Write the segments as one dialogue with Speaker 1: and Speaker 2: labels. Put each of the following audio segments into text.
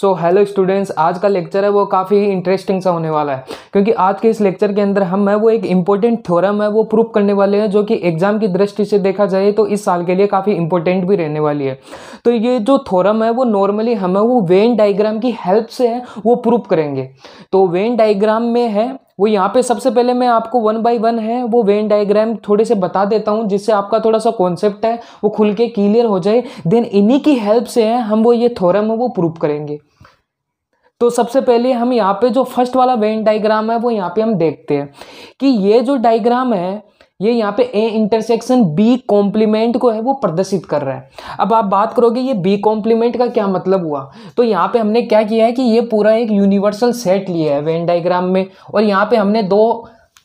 Speaker 1: so hello students आज का lecture है वो काफ़ी इंटरेस्टिंग सा होने वाला है क्योंकि आज के इस लेक्चर के अंदर हम है वो एक इम्पोर्टेंट थ्योरम है वो प्रूफ करने वाले हैं जो कि एग्जाम की दृष्टि से देखा जाए तो इस साल के लिए काफ़ी इंपॉर्टेंट भी रहने वाली है तो ये जो थ्योरम है वो नॉर्मली हमें वो वेन डाइग्राम की हेल्प से है वो प्रूव करेंगे तो वेन डाइग्राम में है वो यहाँ पे सबसे पहले मैं आपको वन बाय वन है वो वेन डायग्राम थोड़े से बता देता हूँ जिससे आपका थोड़ा सा कॉन्सेप्ट है वो खुल के क्लियर हो जाए देन इन्हीं की हेल्प से है हम वो ये थोरम है वो प्रूव करेंगे तो सबसे पहले हम यहाँ पे जो फर्स्ट वाला वेन डायग्राम है वो यहाँ पे हम देखते हैं कि ये जो डायग्राम है ये यहाँ पे ए इंटरसेक्शन बी कॉम्प्लीमेंट को है वो प्रदर्शित कर रहा है अब आप बात करोगे ये बी कॉम्प्लीमेंट का क्या मतलब हुआ तो यहाँ पे हमने क्या किया है कि ये पूरा एक यूनिवर्सल सेट लिया है वेन डाइग्राम में और यहाँ पे हमने दो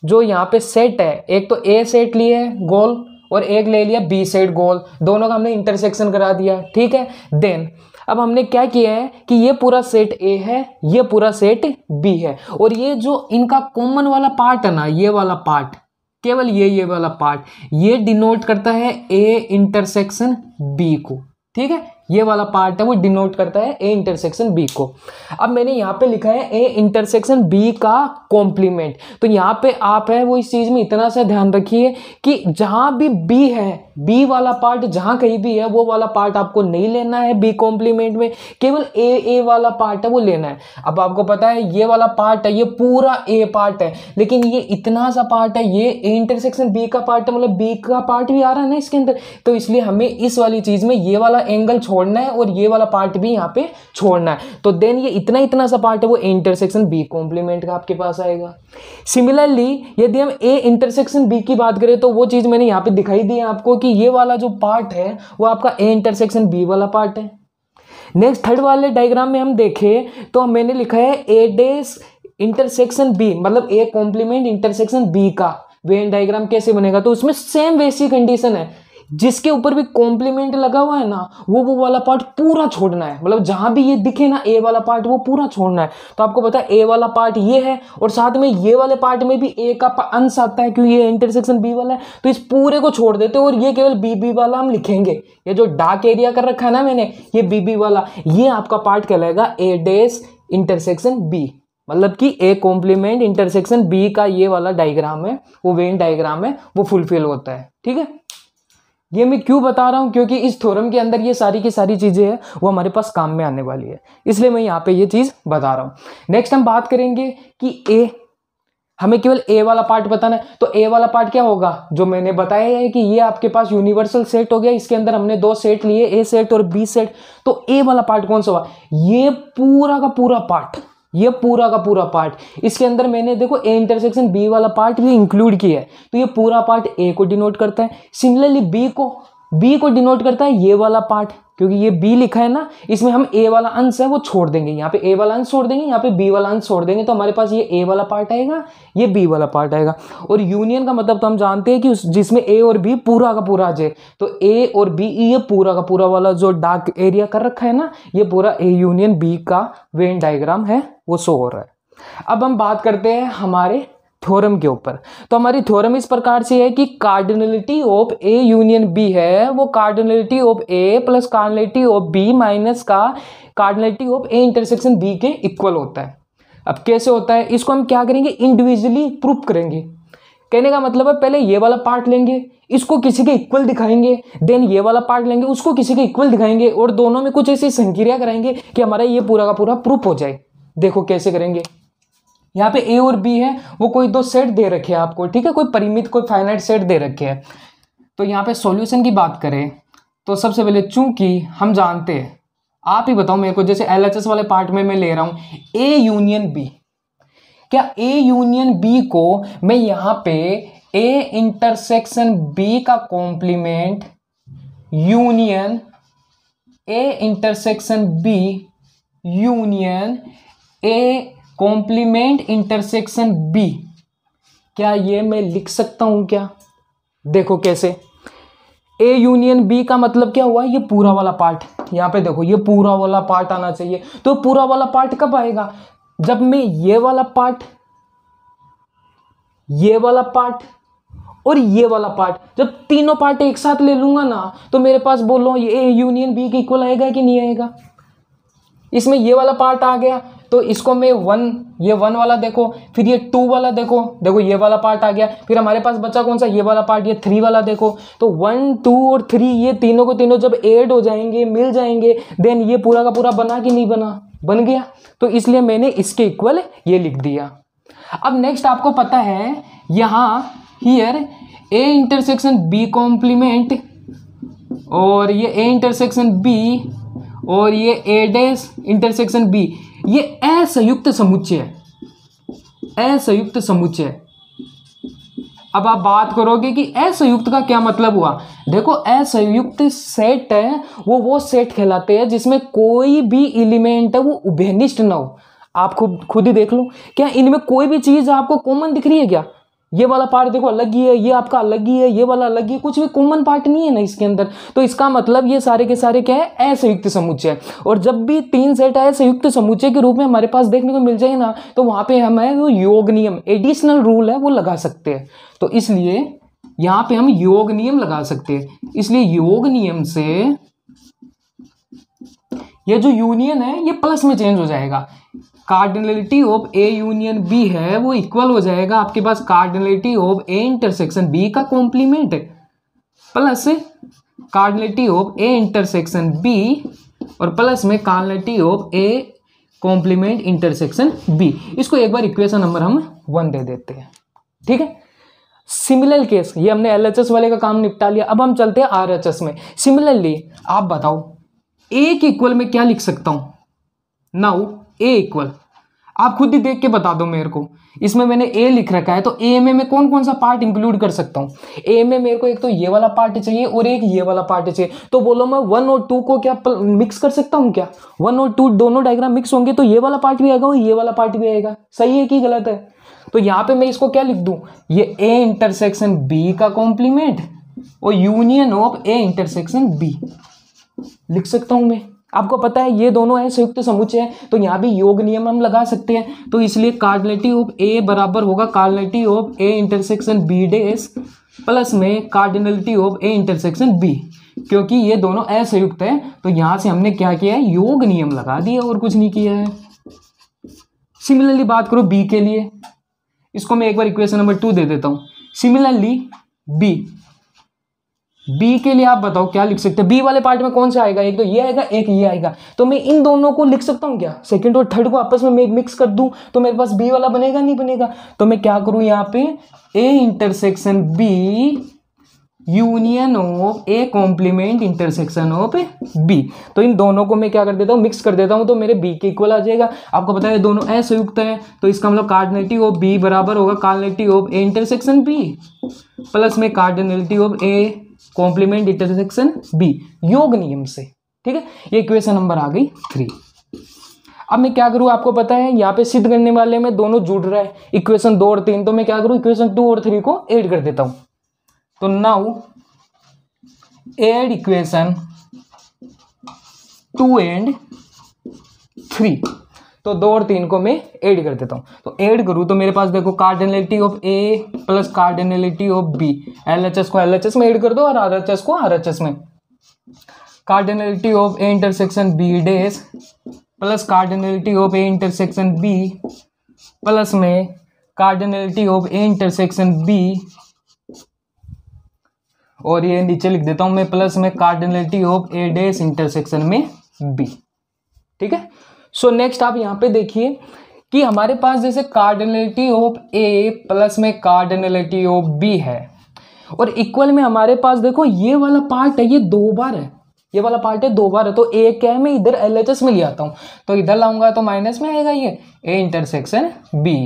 Speaker 1: जो यहाँ पे सेट है एक तो ए सेट लिए है गोल और एक ले लिया बी सेट गोल दोनों का हमने इंटरसेक्शन करा दिया ठीक है देन अब हमने क्या किया है कि ये पूरा सेट ए है ये पूरा सेट बी है और ये जो इनका कॉमन वाला पार्ट है ना ये वाला पार्ट केवल ये ये वाला पार्ट ये डिनोट करता है ए इंटरसेक्शन बी को ठीक है ये वाला पार्ट है वो डिनोट करता है ए इंटरसेक्शन बी को अब मैंने यहाँ पे लिखा है ए इंटरसेक्शन बी का कॉम्प्लीमेंट तो यहाँ पे आप है वो इस चीज़ में इतना सा ध्यान रखिए कि जहाँ भी बी है बी वाला पार्ट जहाँ कहीं भी है वो वाला पार्ट आपको नहीं लेना है बी कॉम्प्लीमेंट में केवल ए ए वाला पार्ट है वो लेना है अब आपको पता है ये वाला पार्ट है ये पूरा ए पार्ट है लेकिन ये इतना सा पार्ट है ये ए इंटरसेक्शन बी का पार्ट है मतलब बी का पार्ट भी आ रहा है ना इसके अंदर तो इसलिए हमें इस वाली चीज़ में ये वाला एंगल छोड़ छोड़ना है और ये वाला पार्ट भी यहाँ पे छोड़ना है तो देन ये इतना इतना सा पार्ट है वो ए इंटरसेक्शन बी कॉम्प्लीमेंट का आपके पास आएगा सिमिलरली यदि हम ए इंटरसेक्शन बी की बात करें तो वो चीज़ मैंने यहाँ पे दिखाई दी है आपको कि ये वाला जो पार्ट है वो आपका ए इंटरसेक्शन बी वाला पार्ट है नेक्स्ट थर्ड वाले डायग्राम में हम देखें तो मैंने लिखा है ए डेस इंटरसेक्शन बी मतलब ए कॉम्प्लीमेंट इंटरसेक्शन बी का वेन डायग्राम कैसे बनेगा तो उसमें सेम वैसी कंडीशन है जिसके ऊपर भी कॉम्प्लीमेंट लगा हुआ है ना वो वो वाला पार्ट पूरा छोड़ना है मतलब जहां भी ये दिखे ना ए वाला पार्ट वो पूरा छोड़ना है तो आपको पता है ए वाला पार्ट ये है और साथ में ये वाले पार्ट में भी ए का अंश आता है क्योंकि ये इंटरसेक्शन बी वाला है तो इस पूरे को छोड़ देते और ये केवल बी बी वाला हम लिखेंगे ये जो डार्क एरिया कर रखा है ना मैंने ये बी बी वाला ये आपका पार्ट कहलाएगा ए डेस इंटरसेक्शन बी मतलब कि ए कॉम्प्लीमेंट इंटरसेक्शन बी का ये वाला डायग्राम है वो वेन डायग्राम है वो फुलफिल होता है ठीक है ये मैं क्यों बता रहा हूँ क्योंकि इस थ्योरम के अंदर ये सारी की सारी चीज़ें हैं वो हमारे पास काम में आने वाली है इसलिए मैं यहाँ पे ये चीज़ बता रहा हूँ नेक्स्ट हम बात करेंगे कि ए हमें केवल ए वाला पार्ट बताना है तो ए वाला पार्ट क्या होगा जो मैंने बताया है कि ये आपके पास यूनिवर्सल सेट हो गया इसके अंदर हमने दो सेट लिए ए सेट और बी सेट तो ए वाला पार्ट कौन सा हुआ ये पूरा का पूरा पार्ट ये पूरा का पूरा पार्ट इसके अंदर मैंने देखो ए इंटरसेक्शन बी वाला पार्ट भी इंक्लूड किया है तो ये पूरा पार्ट ए को डिनोट करता है सिमिलरली बी को बी को डिनोट करता है ये वाला पार्ट क्योंकि ये बी लिखा है ना इसमें हम ए वाला अंश है वो छोड़ देंगे यहाँ पे ए वाला अंश छोड़ देंगे यहाँ पे बी वाला अंश छोड़ देंगे तो हमारे पास ये ए वाला पार्ट आएगा ये बी वाला पार्ट आएगा और यूनियन का मतलब तो हम जानते हैं कि उस जिसमें ए और बी पूरा का पूरा आ जाए तो ए और बी ये पूरा का पूरा वाला जो डार्क एरिया कर रखा है ना ये पूरा ए यूनियन बी का वेन डाइग्राम है वो शो हो रहा है अब हम बात करते हैं हमारे थ्योरम के ऊपर तो हमारी थ्योरम इस प्रकार से है कि cardinality of A union B है वो cardinality of A plus cardinality of B minus का cardinality of A intersection B के इक्वल होता है अब कैसे होता है इसको हम क्या करेंगे इंडिविजुअली प्रूफ करेंगे कहने का मतलब है पहले ये वाला पार्ट लेंगे इसको किसी के इक्वल दिखाएंगे देन ये वाला पार्ट लेंगे उसको किसी के इक्वल दिखाएंगे और दोनों में कुछ ऐसी संक्रिया कराएंगे कि हमारा ये पूरा का पूरा प्रूफ हो जाए देखो कैसे करेंगे यहाँ पे ए और बी है वो कोई दो सेट दे रखे हैं आपको ठीक है कोई परिमित कोई फाइनाइट सेट दे रखे हैं तो यहाँ पे सॉल्यूशन की बात करें तो सबसे पहले चूंकि हम जानते हैं आप ही बताओ मेरे को जैसे एल वाले पार्ट में मैं ले रहा हूँ ए यूनियन बी क्या ए यूनियन बी को मैं यहाँ पे ए इंटरसेक्शन बी का complement union A intersection B union A complement intersection B क्या ये मैं लिख सकता हूं क्या देखो कैसे ए यूनियन बी का मतलब क्या हुआ ये पूरा वाला पार्ट यहां पे देखो ये पूरा वाला पार्ट आना चाहिए तो पूरा वाला पार्ट कब आएगा जब मैं ये वाला पार्ट ये वाला पार्ट और ये वाला पार्ट जब तीनों पार्ट एक साथ ले लूंगा ना तो मेरे पास बोलो ये ए यूनियन बी के इक्वल आएगा कि नहीं आएगा इसमें ये वाला पार्ट आ गया तो इसको मैं वन ये वन वाला देखो फिर ये टू वाला देखो देखो ये वाला पार्ट आ गया फिर हमारे पास बचा कौन सा ये वाला पार्ट ये थ्री वाला देखो तो वन टू और थ्री ये तीनों को तीनों जब एड हो जाएंगे मिल जाएंगे देन ये पूरा का पूरा बना कि नहीं बना बन गया तो इसलिए मैंने इसके इक्वल ये लिख दिया अब नेक्स्ट आपको पता है यहाँ here A intersection B complement और ये ए इंटरसेक्शन बी और ये ए डैश इंटरसेक्शन बी ये असंयुक्त समुच्चय है असंयुक्त समुच्चय अब आप बात करोगे कि असंयुक्त का क्या मतलब हुआ देखो असंयुक्त सेट है वो वो सेट कहलाते हैं जिसमें कोई भी एलिमेंट है वो उभयनिष्ठ ना हो आप खुद खुद ही देख लो क्या इनमें कोई भी चीज़ आपको कॉमन दिख रही है क्या ये वाला पार्ट देखो अलग ही है ये आपका अलग ही है ये वाला अलग ही है कुछ भी कॉमन पार्ट नहीं है ना इसके अंदर तो इसका मतलब ये सारे के सारे क्या है असंयुक्त समुच्चय और जब भी तीन सेट आए संयुक्त समुच्चय के रूप में हमारे पास देखने को मिल जाए ना तो वहां पे हमें जो योग नियम एडिशनल रूल है वो लगा सकते हैं तो इसलिए यहाँ पे हम योग नियम लगा सकते हैं इसलिए योग नियम से यह जो यूनियन है ये प्लस में चेंज हो जाएगा cardinality of A union B है वो इक्वल हो जाएगा आपके पास cardinality of A intersection B का complement plus cardinality of A intersection B और प्लस में cardinality of A complement intersection B इसको एक बार इक्वेशन नंबर हम वन दे देते हैं ठीक है सिमिलर केस ये हमने एल वाले का काम निपटा लिया अब हम चलते हैं आर में सिमिलरली आप बताओ एक इक्वल में क्या लिख सकता हूं नाउ ए इक्वल आप खुद ही देख के बता दो मेरे को इसमें मैंने ए लिख रखा है तो ए में मैं कौन कौन सा पार्ट इंक्लूड कर सकता हूँ ए में मेरे को एक तो ये वाला पार्ट चाहिए और एक ये वाला पार्ट चाहिए तो बोलो मैं वन और टू को क्या मिक्स कर सकता हूँ क्या वन और टू दोनों डायग्राम मिक्स होंगे तो ये वाला पार्ट भी आएगा और ये वाला पार्ट भी आएगा सही है कि गलत है तो यहाँ पे मैं इसको क्या लिख दूँ ये ए इंटरसेक्शन बी का कॉम्प्लीमेंट और union of A intersection B लिख सकता हूँ मैं आपको पता है ये दोनों है संयुक्त समुच्चय है तो यहाँ भी योग नियम हम लगा सकते हैं तो इसलिए कार्डनेटी ऑफ ए बराबर होगा cardinality of A intersection B dash plus में cardinality of A intersection B क्योंकि ये दोनों असंयुक्त है तो यहाँ से हमने क्या किया है योग नियम लगा दिया और कुछ नहीं किया है सिमिलरली बात करो बी के लिए इसको मैं एक बार इक्वेशन नंबर टू दे देता हूँ सिमिलरली बी बी के लिए आप बताओ क्या लिख सकते हैं बी वाले पार्ट में कौन सा आएगा एक तो ये आएगा एक ये आएगा तो मैं इन दोनों को लिख सकता हूँ क्या सेकंड और थर्ड को आपस में मैं मिक्स कर दूँ तो मेरे पास बी वाला बनेगा नहीं बनेगा तो मैं क्या करूँ यहाँ पे A intersection B union of A complement intersection of B तो इन दोनों को मैं क्या कर देता हूँ मिक्स कर देता हूँ तो मेरे बी के इक्वल आ जाएगा आपको पता है दोनों असंयुक्त हैं तो इसका मतलब कार्डनेटिव ऑफ बी बराबर होगा cardinality of A intersection B plus में cardinality of A complement intersection B योग नियम से ठीक है ये क्वेश्चन नंबर आ गई थ्री अब मैं क्या करूं आपको पता है यहाँ पे सिद्ध करने वाले में दोनों जुड़ रहा है इक्वेशन दो और तीन तो मैं क्या करूं इक्वेशन टू और थ्री को एड कर देता हूं तो now add equation two and three तो दो और तीन को मैं ऐड कर देता हूँ तो ऐड करूँ तो मेरे पास देखो cardinality of A plus cardinality of B L H S को एल एच एस में ऐड कर दो और आर एच एस को आर एच एस में cardinality of A intersection B dash plus cardinality of A intersection B plus में cardinality of A intersection B और ये नीचे लिख देता हूँ मैं प्लस में cardinality of A dash intersection में बी ठीक है सो so नेक्स्ट आप यहाँ पे देखिए कि हमारे पास जैसे कार्डनलिटी ऑफ ए प्लस में कार्डनलिटी ऑफ बी है और इक्वल में हमारे पास देखो ये वाला पार्ट है ये दो बार है ये वाला पार्ट है दो बार है तो ए क्या है मैं इधर एल एच एस में ले आता हूँ तो इधर लाऊंगा तो माइनस में आएगा ये ए इंटरसेक्शन बी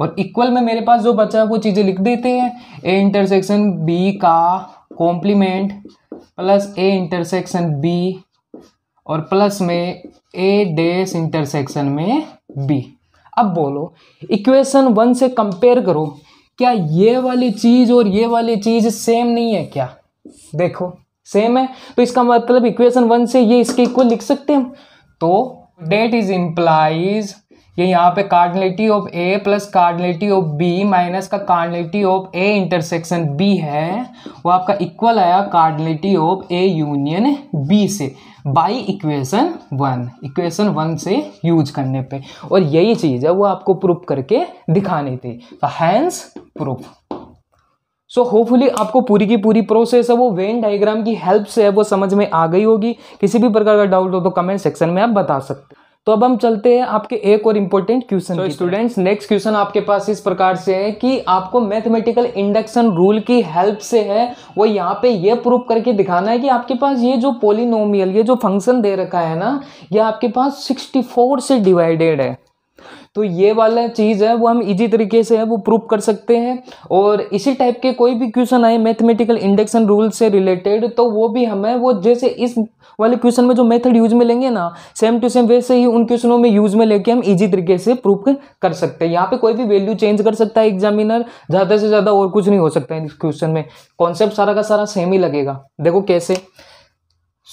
Speaker 1: और इक्वल में मेरे पास जो बचा है वो चीज़ें लिख देते हैं ए इंटरसेक्शन बी का complement plus A intersection B और प्लस में ए डेस इंटरसेक्शन में बी अब बोलो इक्वेशन वन से कंपेयर करो क्या ये वाली चीज़ और ये वाली चीज़ सेम नहीं है क्या देखो सेम है तो इसका मतलब इक्वेशन वन से ये इसके इक्वल लिख सकते हैं तो डेट इज इंप्लाइज ये यहाँ पे cardinality of A plus cardinality of B minus का cardinality of A intersection B है वो आपका इक्वल आया cardinality of A union B से by equation one equation one से यूज करने पे और यही चीज़ है वो आपको प्रूफ करके दिखानी थी तो hence proof so so, hopefully आपको पूरी की पूरी प्रोसेस है वो वेन डायग्राम की हेल्प से है वो समझ में आ गई होगी किसी भी प्रकार का डाउट हो तो कमेंट सेक्शन में आप बता सकते तो अब हम चलते हैं आपके एक और important question so, students next question आपके पास इस प्रकार से है कि आपको मैथमेटिकल इंडक्शन रूल की हेल्प से है वो यहाँ पे ये प्रूव करके दिखाना है कि आपके पास ये जो पोलिनोमियल ये जो फंक्शन दे रखा है ना ये आपके पास 64 से डिवाइडेड है तो ये वाला चीज़ है वो हम इजी तरीके से है वो प्रूव कर सकते हैं और इसी टाइप के कोई भी क्वेश्चन आए मैथमेटिकल इंडक्शन रूल से रिलेटेड तो वो भी हमें वो जैसे इस वाले क्वेश्चन में जो मेथड यूज में लेंगे ना सेम टू सेम वैसे ही उन क्वेश्चनों में यूज में लेके हम इजी तरीके से प्रूफ कर सकते हैं यहाँ पे कोई भी वैल्यू चेंज कर सकता है एग्जामिनर ज़्यादा से ज़्यादा और कुछ नहीं हो सकता है इस क्वेश्चन में कॉन्सेप्ट सारा का सारा सेम ही लगेगा देखो कैसे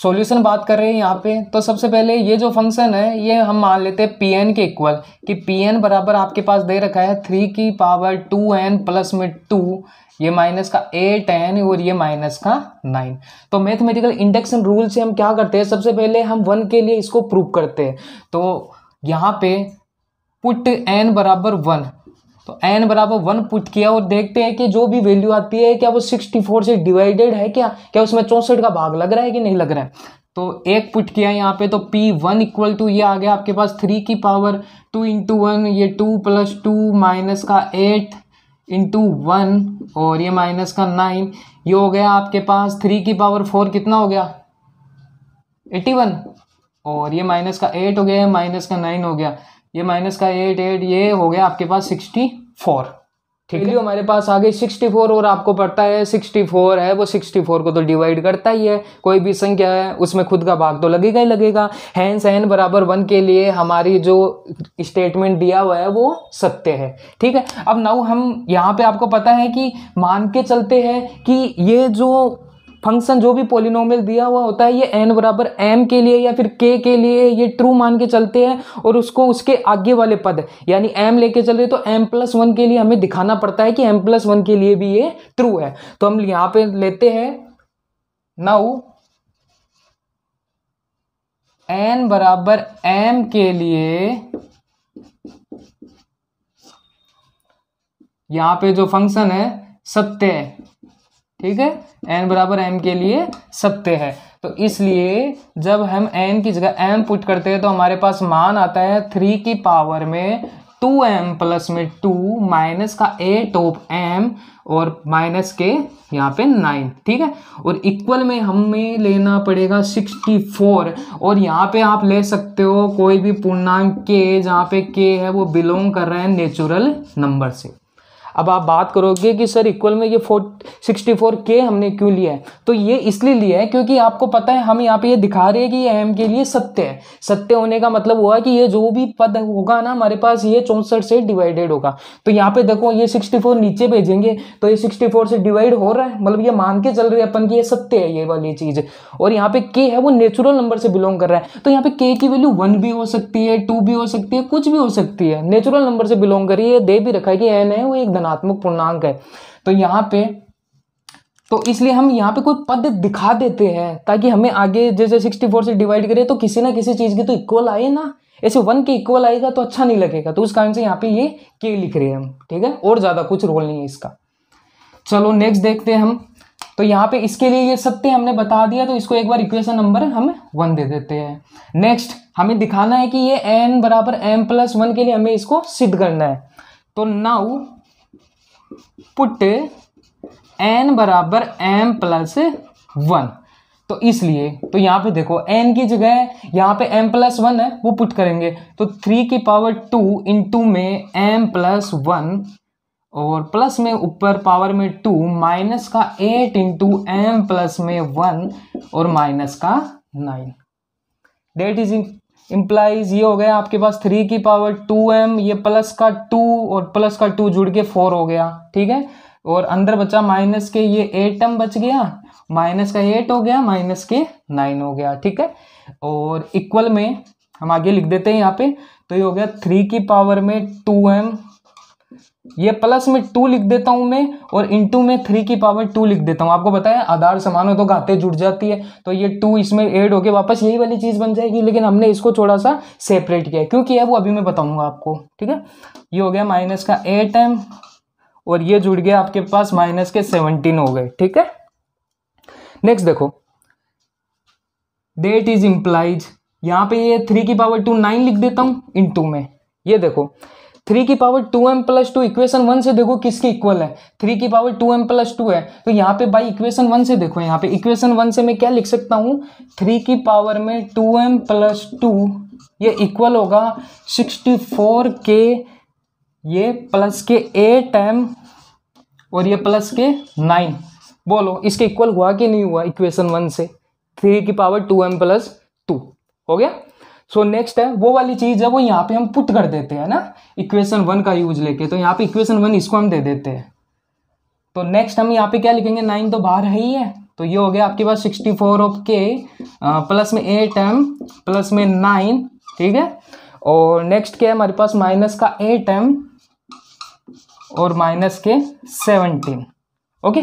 Speaker 1: सॉल्यूशन बात कर रहे हैं यहाँ पे तो सबसे पहले ये जो फंक्शन है ये हम मान लेते हैं पी एन के इक्वल कि पी एन बराबर आपके पास दे रखा है थ्री की पावर टू एन प्लस में टू ये माइनस का एट एन और ये माइनस का नाइन तो मैथमेटिकल इंडक्शन रूल से हम क्या करते हैं सबसे पहले हम वन के लिए इसको प्रूव करते हैं तो यहाँ पे पुट एन बराबर वन तो एन बराबर वन पुट किया और देखते हैं कि जो भी वैल्यू आती है क्या वो सिक्सटी फोर से डिवाइडेड है क्या क्या उसमें चौंसठ का भाग लग रहा है कि नहीं लग रहा है तो एक पुट किया यहाँ पे तो पी वन इक्वल टू ये आ गया आपके पास थ्री की पावर टू इंटू वन ये टू प्लस टू माइनस का एट इंटू वन और ये माइनस का नाइन ये हो गया आपके पास थ्री की पावर फोर कितना हो गया एटी वन और ये माइनस का एट हो गया माइनस का नाइन हो गया ये माइनस का एट एट ये हो गया आपके पास सिक्सटी फोर ठीक है हमारे पास आ गई सिक्सटी फोर और आपको पड़ता है सिक्सटी फोर है वो सिक्सटी फोर को तो डिवाइड करता ही है कोई भी संख्या है उसमें खुद का भाग तो लगेगा ही लगेगा हैंस एन बराबर वन के लिए हमारी जो स्टेटमेंट दिया हुआ है वो सत्य है ठीक है अब नाउ हम यहाँ पे आपको पता है कि मान के चलते हैं कि ये जो फंक्शन जो भी पोलिनोमियल दिया हुआ होता है ये एन बराबर एम के लिए या फिर के के लिए ये ट्रू मान के चलते हैं और उसको उसके आगे वाले पद यानी एम लेके चल रहे तो एम प्लस वन के लिए हमें दिखाना पड़ता है कि एम प्लस वन के लिए भी ये ट्रू है तो हम यहाँ पे लेते हैं नाउ एन बराबर एम के लिए यहाँ पे जो फंक्शन है सत्य ठीक है एन बराबर एम के लिए सत्य है तो इसलिए जब हम एन की जगह एम पुट करते हैं तो हमारे पास मान आता है थ्री की पावर में टू एम प्लस में टू माइनस का ए टॉप एम और माइनस के यहाँ पे नाइन ठीक है और इक्वल में हमें लेना पड़ेगा सिक्सटी फोर और यहाँ पे आप ले सकते हो कोई भी पूर्णांक के जहाँ पे के है वो बिलोंग कर रहे हैं नेचुरल नंबर से अब आप बात करोगे कि सर इक्वल में ये फोर सिक्सटी फोर के हमने क्यों लिया है तो ये इसलिए लिया है क्योंकि आपको पता है हम यहाँ पे ये दिखा रहे हैं कि ये एम के लिए सत्य है सत्य होने का मतलब हुआ कि ये जो भी पद होगा ना हमारे पास ये चौंसठ से डिवाइडेड होगा तो यहाँ पे देखो ये सिक्सटी फोर नीचे भेजेंगे तो ये सिक्सटी फोर से डिवाइड हो रहा है मतलब ये मान के चल रहे अपन की ये सत्य है ये वाली चीज़ और यहाँ पे के है वो नेचुरल नंबर से बिलोंग कर रहा है तो यहाँ पे के की वैल्यू वन भी हो सकती है टू भी हो सकती है कुछ भी हो सकती है नेचुरल नंबर से बिलोंग करिए दे भी रखा है कि एन है वो एक धन धनात्मक पूर्णांक है तो यहाँ पे तो इसलिए हम यहाँ पे कोई पद दिखा देते हैं ताकि हमें आगे जैसे सिक्सटी फोर से डिवाइड करें तो किसी ना किसी चीज़ की तो इक्वल आए ना ऐसे वन के इक्वल आएगा तो अच्छा नहीं लगेगा तो उस कारण से यहाँ पे ये के लिख रहे हैं हम ठीक है और ज़्यादा कुछ रोल नहीं है इसका चलो नेक्स्ट देखते हैं हम तो यहाँ पे इसके लिए ये सत्य हमने बता दिया तो इसको एक बार इक्वेशन नंबर हम वन दे देते हैं नेक्स्ट हमें दिखाना है कि ये एन बराबर एम प्लस वन के लिए हमें इसको सिद्ध करना है तो नाउ पुट एन बराबर एम प्लस वन तो इसलिए तो यहां पे देखो एन की जगह है यहां पे एम प्लस वन है वो पुट करेंगे तो थ्री की पावर टू इन टू में एम प्लस वन और प्लस में ऊपर पावर में टू माइनस का एट इंटू एम प्लस में वन और माइनस का नाइन डेट इज इम्प्लाइज ये हो गया आपके पास थ्री की पावर टू एम ये प्लस का टू और प्लस का टू जुड़ के फोर हो गया ठीक है और अंदर बचा माइनस के ये एट एम बच गया माइनस का एट हो गया माइनस के नाइन हो गया ठीक है और इक्वल में हम आगे लिख देते हैं यहाँ पे तो ये हो गया थ्री की पावर में टू एम ये प्लस में टू लिख देता हूं मैं और इंटू में थ्री की पावर टू लिख देता हूं आपको बताया आधार समान हो तो घातें जुड़ जाती है तो ये टू इसमें ऐड होके वापस यही वाली चीज़ बन जाएगी लेकिन हमने इसको थोड़ा सा सेपरेट किया क्योंकि है वो अभी मैं बताऊंगा आपको ठीक है ये हो गया माइनस का एट एम और ये जुड़ गया आपके पास माइनस के सेवनटीन हो गए ठीक है नेक्स्ट देखो डेट इज इंप्लाइज यहां पर ये थ्री की पावर टू नाइन लिख देता हूं इन टू में ये देखो थ्री की power two M plus two equation one से देखो किसके इक्वल है थ्री की power two M plus two है तो यहाँ पे बाई इक्वेशन वन से देखो यहाँ पे इक्वेशन वन से मैं क्या लिख सकता हूँ थ्री की पावर में टू एम प्लस टू ये इक्वल होगा सिक्सटी फोर के ये प्लस के एट एम और ये प्लस के नाइन बोलो इसके इक्वल हुआ कि नहीं हुआ इक्वेशन वन से थ्री की power two M plus two हो गया सो so, नेक्स्ट है वो वाली चीज़ है वो यहाँ पे हम पुट कर देते हैं ना इक्वेशन वन का यूज लेके तो यहाँ पे इक्वेशन वन इसको हम दे देते हैं तो नेक्स्ट हम यहाँ पे क्या लिखेंगे नाइन तो बाहर है ही है तो ये हो गया आपके पास sixty four of K plus में एट एम प्लस में नाइन ठीक है और नेक्स्ट क्या है हमारे पास माइनस का एट एम और माइनस के सेवनटीन ओके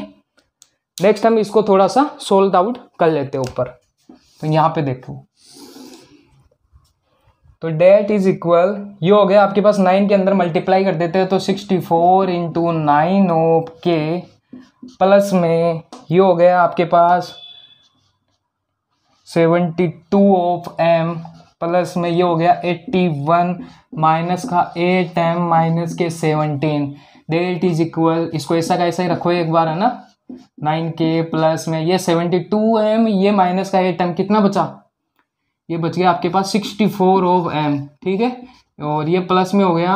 Speaker 1: नेक्स्ट हम इसको थोड़ा सा सोल्ड आउट कर लेते हैं ऊपर तो यहाँ पे देखो तो डेट इज इक्वल ये हो गया आपके पास नाइन के अंदर मल्टीप्लाई कर देते हैं तो sixty four into nine K plus में ये हो गया आपके पास seventy two of M plus में ये हो गया एट्टी वन माइनस का एट एम माइनस के सेवनटीन डेट इज इक्वल इसको ऐसा का ऐसा ही रखो एक बार है ना नाइन के प्लस में ये सेवेंटी टू एम ये माइनस का एट एम कितना बचा ये बच गया आपके पास सिक्सटी फोर ऑफ एम ठीक है और ये प्लस में हो गया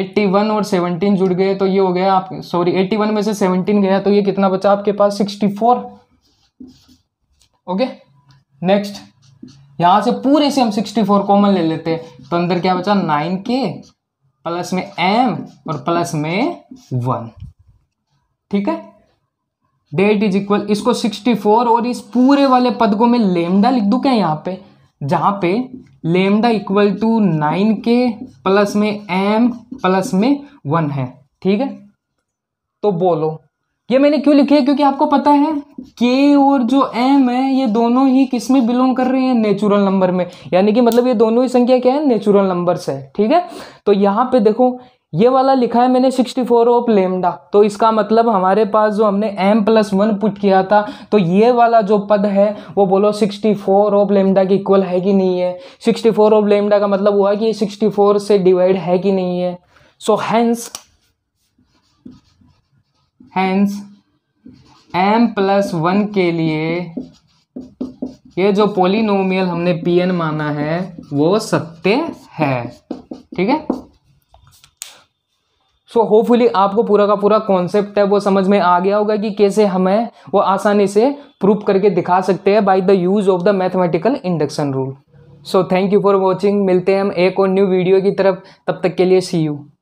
Speaker 1: एट्टी वन और सेवनटीन जुड़ गए तो ये हो गया आप सॉरी एट्टी वन में से सेवनटीन गया तो ये कितना बचा आपके पास सिक्सटी फोर ओके नेक्स्ट यहां से पूरे से हम सिक्सटी फोर कॉमन ले लेते हैं तो अंदर क्या बचा नाइन के प्लस में एम और प्लस में वन ठीक है डेट इज इक्वल इसको सिक्सटी फोर और इस पूरे वाले पद को मैं लेमडा लिख दू क्या यहाँ पे जहाँ पे lambda equal to nine K plus में एम प्लस में वन है ठीक है तो बोलो ये मैंने क्यों लिखे है क्योंकि आपको पता है के और जो एम है ये दोनों ही किस में बिलोंग कर रहे हैं नेचुरल नंबर में यानी कि मतलब ये दोनों ही संख्या क्या है नेचुरल नंबर है ठीक है तो यहाँ पे देखो ये वाला लिखा है मैंने 64 फोर ऑफ लेमडा तो इसका मतलब हमारे पास जो हमने m प्लस वन पुट किया था तो ये वाला जो पद है वो बोलो 64 four of lambda K equal है कि नहीं है 64 फोर ऑफ लेमडा का मतलब हुआ कि ये 64 से डिवाइड है कि नहीं है so hence hence m plus one के लिए ये जो पोलिनोमियल हमने pn माना है वो सत्य है ठीक है सो so, होपफुली आपको पूरा का पूरा कॉन्सेप्ट है वो समझ में आ गया होगा कि कैसे हमें वो आसानी से प्रूव करके दिखा सकते हैं by the use of the mathematical induction rule so thank you for watching मिलते हैं हम एक और न्यू वीडियो की तरफ तब तक के लिए सी यू